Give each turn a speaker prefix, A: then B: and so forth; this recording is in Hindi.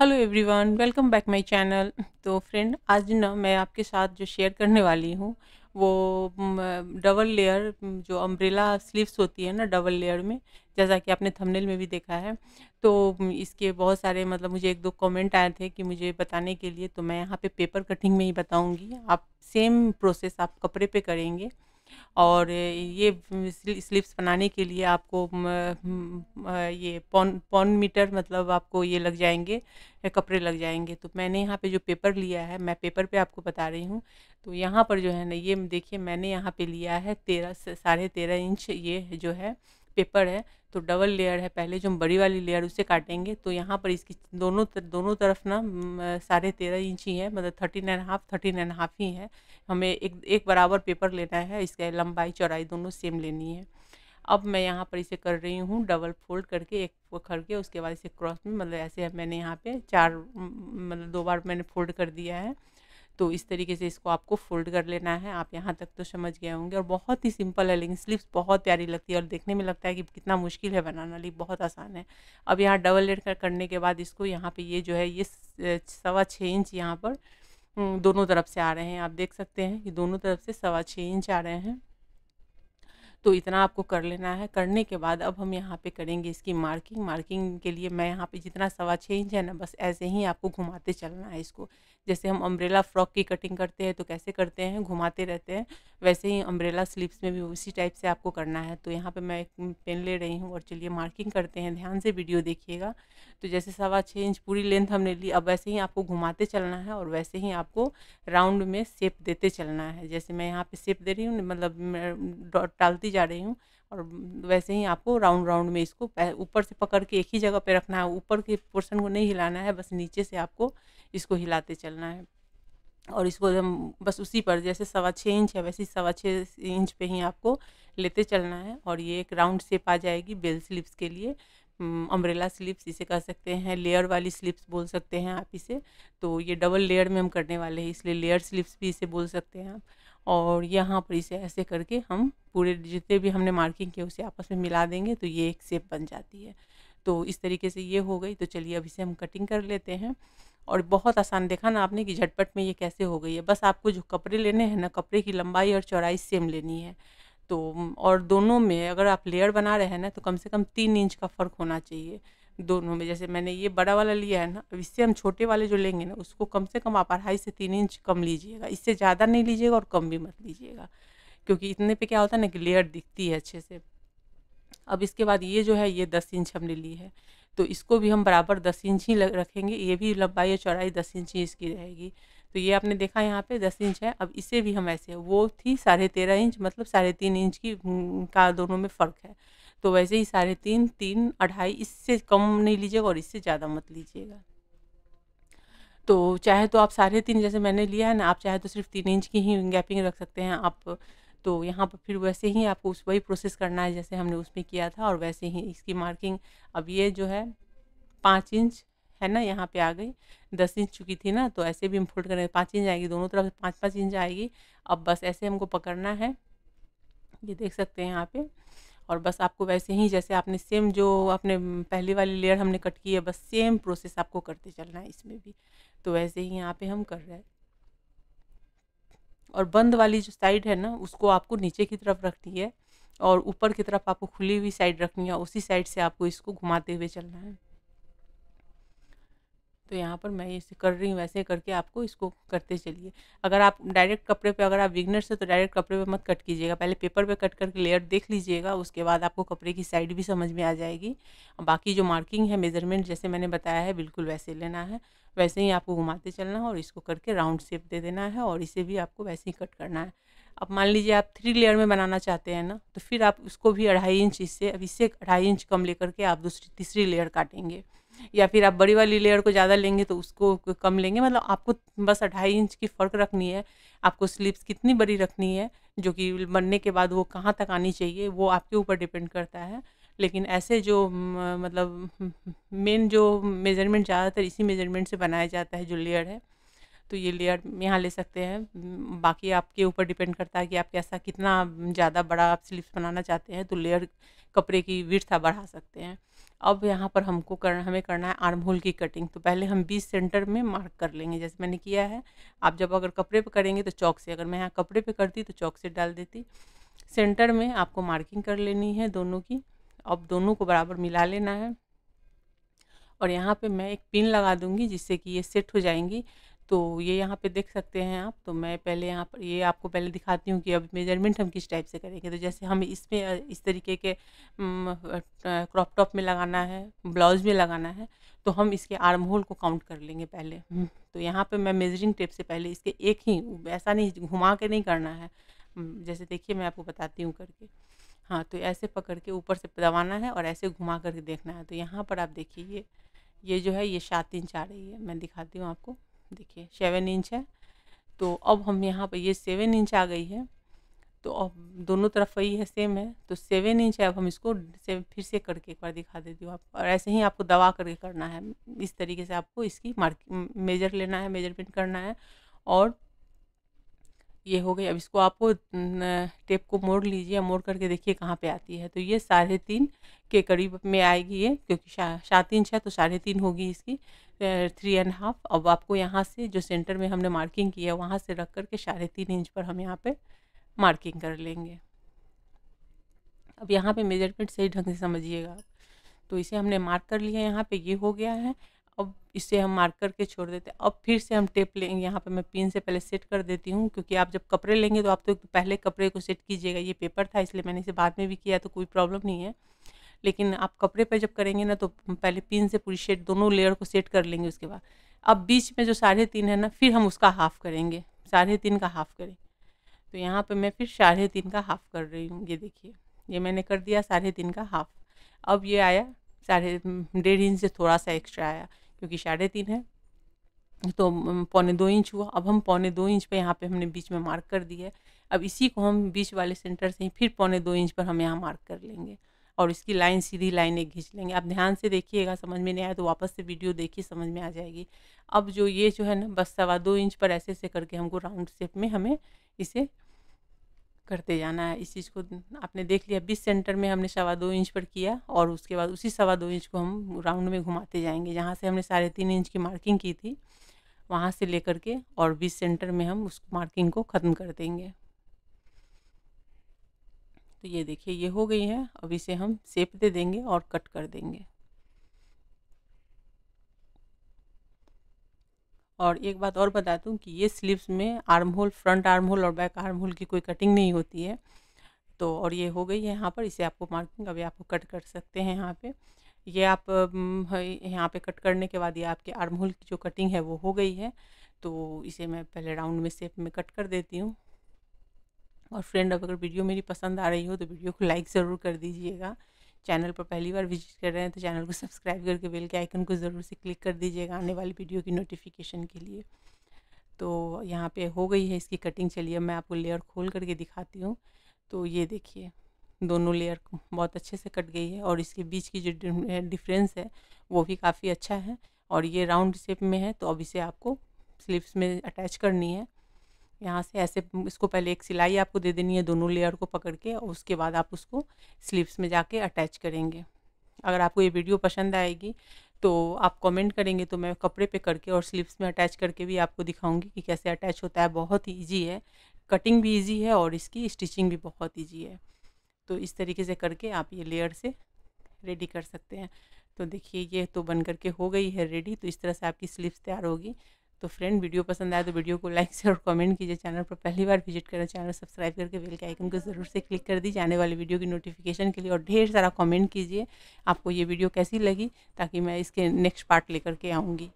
A: hello everyone welcome back my channel तो फ्रेंड आज ना मैं आपके साथ जो शेयर करने वाली हूँ वो डबल लेयर जो अम्ब्रेला स्लीव्स होती है ना डबल लेयर में जैसा कि आपने थंबनेल में भी देखा है तो इसके बहुत सारे मतलब मुझे एक दो कमेंट आए थे कि मुझे बताने के लिए तो मैं यहाँ पे पेपर कटिंग में ही बताऊँगी आप सेम प्रोसेस आप कपड़े पर करेंगे और ये स्लिप्स बनाने के लिए आपको ये पौन पौन मीटर मतलब आपको ये लग जाएंगे कपड़े लग जाएंगे तो मैंने यहाँ पे जो पेपर लिया है मैं पेपर पे आपको बता रही हूँ तो यहाँ पर जो है ना ये देखिए मैंने यहाँ पे लिया है तेरह साढ़े तेरह इंच ये जो है पेपर है तो डबल लेयर है पहले जो हम बड़ी वाली लेयर उसे काटेंगे तो यहाँ पर इसकी दोनों तर, दोनों तरफ ना साढ़े तेरह इंच ही है मतलब thirteen and half thirteen and half ही है हमें एक एक बराबर पेपर लेना है इसका लंबाई चौड़ाई दोनों सेम लेनी है अब मैं यहाँ पर इसे कर रही हूँ डबल फोल्ड करके एक करके उसके बाद इसे क्रॉस में मतलब ऐसे मैंने यहाँ पर चार मतलब दो बार मैंने फोल्ड कर दिया है तो इस तरीके से इसको आपको फोल्ड कर लेना है आप यहाँ तक तो समझ गए होंगे और बहुत ही सिंपल है लेकिन स्लीव्स बहुत प्यारी लगती है और देखने में लगता है कि कितना मुश्किल है बनाना लिप बहुत आसान है अब यहाँ डबल लेड करने के बाद इसको यहाँ पर ये जो है ये सवा छः इंच यहाँ पर हम्म, दोनों तरफ से आ रहे हैं आप देख सकते हैं कि दोनों तरफ से सवा छः इंच आ रहे हैं तो इतना आपको कर लेना है करने के बाद अब हम यहाँ पे करेंगे इसकी मार्किंग मार्किंग के लिए मैं यहाँ पे जितना सवा छः इंच है ना बस ऐसे ही आपको घुमाते चलना है इसको जैसे हम अम्ब्रेला फ्रॉक की कटिंग करते हैं तो कैसे करते हैं घुमाते रहते हैं वैसे ही अम्ब्रेला स्लीव्स में भी उसी टाइप से आपको करना है तो यहाँ पर मैं एक पेन ले रही हूँ और चलिए मार्किंग करते हैं ध्यान से वीडियो देखिएगा तो जैसे सवा छः इंच पूरी लेंथ हमने ली अब वैसे ही आपको घुमाते चलना है और वैसे ही आपको राउंड में शेप देते चलना है जैसे मैं यहाँ पर शेप दे रही हूँ मतलब डॉट डालती करती जा रही हूँ और वैसे ही आपको राउंड राउंड में इसको ऊपर से पकड़ के एक ही जगह पे रखना है ऊपर के पोर्शन को नहीं हिलाना है बस नीचे से आपको इसको हिलाते चलना है और इसको हम बस उसी पर जैसे सवा छः इंच है वैसे सवा छः इंच पे ही आपको लेते चलना है और ये एक राउंड शेप आ जाएगी बेल स्लिप्स के लिए अम्ब्रेला स्लिप्स इसे कह सकते हैं लेयर वाली स्लिप्स बोल सकते हैं आप इसे तो ये डबल लेयर में हम करने वाले हैं इसलिए लेयर स्लिप्स भी इसे बोल सकते हैं आप और यहाँ पर इसे ऐसे करके हम पूरे जितने भी हमने मार्किंग किए उसे आपस में मिला देंगे तो ये एक सेप बन जाती है तो इस तरीके से ये हो गई तो चलिए अब इसे हम कटिंग कर लेते हैं और बहुत आसान देखा ना आपने कि झटपट में ये कैसे हो गई है बस आपको जो कपड़े लेने हैं ना कपड़े की लंबाई और चौड़ाई सेम लेनी है तो और दोनों में अगर आप लेयर बना रहे हैं ना तो कम से कम तीन इंच का फ़र्क होना चाहिए दोनों में जैसे मैंने ये बड़ा वाला लिया है ना अब इससे हम छोटे वाले जो लेंगे ना उसको कम से कम आप अढ़ाई से तीन इंच कम लीजिएगा इससे ज़्यादा नहीं लीजिएगा और कम भी मत लीजिएगा क्योंकि इतने पे क्या होता है ना कि लेयर दिखती है अच्छे से अब इसके बाद ये जो है ये दस इंच हमने ली है तो इसको भी हम बराबर दस इंच ही रखेंगे ये भी लंबाई और चौड़ाई दस इंच ही इसकी रहेगी तो ये आपने देखा यहाँ पे दस इंच है अब इसे भी हम ऐसे वो थी साढ़े तेरह इंच मतलब साढ़े तीन इंच की का दोनों में फ़र्क है तो वैसे ही साढ़े तीन तीन अढ़ाई इससे कम नहीं लीजिएगा और इससे ज़्यादा मत लीजिएगा तो चाहे तो आप साढ़े तीन जैसे मैंने लिया है ना आप चाहे तो सिर्फ तीन इंच की ही गैपिंग रख सकते हैं आप तो यहाँ पर फिर वैसे ही आपको उस वही प्रोसेस करना है जैसे हमने उसमें किया था और वैसे ही इसकी मार्किंग अब ये जो है पाँच इंच है ना यहाँ पे आ गई दस इंच चुकी थी ना तो ऐसे भी हम फोल्ड करेंगे पाँच इंच आएगी दोनों तरफ पाँच पाँच इंच आएगी अब बस ऐसे हमको पकड़ना है ये देख सकते हैं यहाँ पे और बस आपको वैसे ही जैसे आपने सेम जो आपने पहली वाली लेयर हमने कट की है बस सेम प्रोसेस आपको करते चलना है इसमें भी तो वैसे ही यहाँ पे हम कर रहे हैं और बंद वाली जो साइड है ना उसको आपको नीचे की तरफ रखनी है और ऊपर की तरफ आपको खुली हुई साइड रखनी है उसी साइड से आपको इसको घुमाते हुए चलना है तो यहाँ पर मैं इसे कर रही हूँ वैसे करके आपको इसको करते चलिए अगर आप डायरेक्ट कपड़े पे अगर आप विगनर से तो डायरेक्ट कपड़े पे मत कट कीजिएगा पहले पेपर पे कट करके लेयर देख लीजिएगा उसके बाद आपको कपड़े की साइड भी समझ में आ जाएगी बाकी जो मार्किंग है मेजरमेंट जैसे मैंने बताया है बिल्कुल वैसे लेना है वैसे ही आपको घुमाते चलना है और इसको करके राउंड शेप दे देना है और इसे भी आपको वैसे ही कट करना है अब मान लीजिए आप थ्री लेयर में बनाना चाहते हैं ना तो फिर आप उसको भी अढ़ाई इंच इससे अब इससे अढ़ाई इंच कम लेकर के आप दूसरी तीसरी लेयर काटेंगे या फिर आप बड़ी वाली लेयर को ज़्यादा लेंगे तो उसको कम लेंगे मतलब आपको बस अढ़ाई इंच की फ़र्क रखनी है आपको स्लीव्स कितनी बड़ी रखनी है जो कि बनने के बाद वो कहाँ तक आनी चाहिए वो आपके ऊपर डिपेंड करता है लेकिन ऐसे जो मतलब मेन जो मेज़रमेंट ज़्यादातर इसी मेज़रमेंट से बनाया जाता है जो लेयर है तो ये लेयर यहाँ ले सकते हैं बाकी आपके ऊपर डिपेंड करता है कि आप कैसा कितना ज़्यादा बड़ा आप स्लीव्स बनाना चाहते हैं तो लेयर कपड़े की विर्थ बढ़ा सकते हैं अब यहाँ पर हमको करना हमें करना है आर्म होल की कटिंग तो पहले हम बीस सेंटर में मार्क कर लेंगे जैसे मैंने किया है आप जब अगर कपड़े पे करेंगे तो चौक से अगर मैं यहाँ कपड़े पे करती तो चौक से डाल देती सेंटर में आपको मार्किंग कर लेनी है दोनों की अब दोनों को बराबर मिला लेना है और यहाँ पर मैं एक पिन लगा दूँगी जिससे कि ये सेट हो जाएंगी तो ये यहाँ पे देख सकते हैं आप तो मैं पहले यहाँ पर ये आपको पहले दिखाती हूँ कि अब मेजरमेंट हम किस टाइप से करेंगे तो जैसे हम इसमें इस तरीके के क्रॉप टॉप में लगाना है ब्लाउज में लगाना है तो हम इसके आर्म होल को काउंट कर लेंगे पहले हम्म, तो यहाँ पे मैं मेजरिंग टेप से पहले इसके एक ही ऐसा नहीं घुमा के नहीं करना है जैसे देखिए मैं आपको बताती हूँ करके हाँ तो ऐसे पकड़ के ऊपर से दबाना है और ऐसे घुमा करके देखना है तो यहाँ पर आप देखिए ये ये जो है ये सात इंच आ रही है मैं दिखाती हूँ आपको देखिए सेवन इंच है तो अब हम यहाँ पर ये सेवन इंच आ गई है तो अब दोनों तरफ वही है सेम है तो सेवन इंच है अब हम इसको से फिर से करके एक बार दिखा देती हूँ आप और ऐसे ही आपको दबा करके करना है इस तरीके से आपको इसकी मार्किंग मेजर लेना है मेजरमेंट करना है और ये हो गई अब इसको आपको टेप को मोड़ लीजिए मोड़ करके देखिए कहाँ पे आती है तो ये साढ़े तीन के करीब में आएगी ये क्योंकि सात इंच है तो साढ़े तीन होगी इसकी थ्री एंड हाफ अब आपको यहाँ से जो सेंटर में हमने मार्किंग की है वहाँ से रख करके साढ़े तीन इंच पर हम यहाँ पे मार्किंग कर लेंगे अब यहाँ पे मेजरमेंट सही ढंग से समझिएगा तो इसे हमने मार्क कर लिया यहाँ पर ये हो गया है अब इसे हम मार्क करके छोड़ देते हैं अब फिर से हम टेप लेंगे यहाँ पे मैं पिन से पहले सेट कर देती हूँ क्योंकि आप जब कपड़े लेंगे तो आप तो पहले कपड़े को सेट कीजिएगा ये पेपर था इसलिए मैंने इसे बाद में भी किया तो कोई प्रॉब्लम नहीं है लेकिन आप कपड़े पर जब करेंगे ना तो पहले पिन से पूरी शेड दोनों लेयर को सेट कर लेंगे उसके बाद अब बीच में जो साढ़े तीन है ना फिर हम उसका हाफ़ करेंगे साढ़े तीन का हाफ़ करें तो यहाँ पर मैं फिर साढ़े तीन का हाफ़ कर रही हूँ ये देखिए ये मैंने कर दिया साढ़े तीन का हाफ़ अब ये आया साढ़े डेढ़ इंच से थोड़ा सा एक्स्ट्रा आया क्योंकि साढ़े तीन है तो पौने दो इंच हुआ अब हम पौने दो इंच पे यहाँ पे हमने बीच में मार्क कर दिया है अब इसी को हम बीच वाले सेंटर से ही फिर पौने दो इंच पर हम यहाँ मार्क कर लेंगे और इसकी लाइन सीधी लाइनें खींच लेंगे आप ध्यान से देखिएगा समझ में नहीं आया तो वापस से वीडियो देखिए समझ में आ जाएगी अब जो ये जो है ना बस सवा दो इंच पर ऐसे ऐसे करके हमको राउंड शेप में हमें इसे करते जाना है इस चीज़ को आपने देख लिया बीस सेंटर में हमने सवा दो इंच पर किया और उसके बाद उसी सवा दो इंच को हम राउंड में घुमाते जाएंगे जहाँ से हमने साढ़े तीन इंच की मार्किंग की थी वहाँ से लेकर के और बीस सेंटर में हम उस मार्किंग को ख़त्म कर देंगे तो ये देखिए ये हो गई है अब इसे हम सेप दे देंगे और कट कर देंगे और एक बात और बता दूँ कि ये स्लीव्स में arm hole front arm hole और बैक आर्म होल की कोई कटिंग नहीं होती है तो और ये हो गई है यहाँ पर इसे आपको मार्किंग अभी आपको कट कर सकते हैं यहाँ पे ये आप यहाँ पे कट करने के बाद ये आपके आर्म होल की जो कटिंग है वो हो गई है तो इसे मैं पहले राउंड में सेप में कट कर देती हूँ और फ्रेंड अगर वीडियो मेरी पसंद आ रही हो तो वीडियो को लाइक ज़रूर कर दीजिएगा चैनल पर पहली बार विजिट कर रहे हैं तो चैनल को सब्सक्राइब करके बेल के आइकन को ज़रूर से क्लिक कर दीजिएगा आने वाली वीडियो की नोटिफिकेशन के लिए तो यहाँ पे हो गई है इसकी कटिंग चलिए मैं आपको लेयर खोल करके दिखाती हूँ तो ये देखिए दोनों लेयर बहुत अच्छे से कट गई है और इसके बीच की जो डिफरेंस है वो भी काफ़ी अच्छा है और ये राउंड शेप में है तो अब इसे आपको स्लीव्स में अटैच करनी है यहाँ से ऐसे इसको पहले एक सिलाई आपको दे देनी है दोनों लेयर को पकड़ के और उसके बाद आप उसको स्लीव्स में जाके अटैच करेंगे अगर आपको ये वीडियो पसंद आएगी तो आप कमेंट करेंगे तो मैं कपड़े पे करके और स्लीव्स में अटैच करके भी आपको दिखाऊंगी कि कैसे अटैच होता है बहुत ईजी है कटिंग भी ईजी है और इसकी स्टिचिंग भी बहुत ईजी है तो इस तरीके से करके आप ये लेयर से रेडी कर सकते हैं तो देखिए ये तो बन करके हो गई है रेडी तो इस तरह से आपकी स्लीव्स तैयार होगी तो फ्रेंड वीडियो पसंद आए तो वीडियो को लाइक से और कमेंट कीजिए चैनल पर पहली बार विजिट करें चैनल सब्सक्राइब करके बेल के आइकन को ज़रूर से क्लिक कर दीजिए आने वाली वीडियो की नोटिफिकेशन के लिए और ढेर सारा कमेंट कीजिए आपको ये वीडियो कैसी लगी ताकि मैं इसके नेक्स्ट पार्ट लेकर के आऊँगी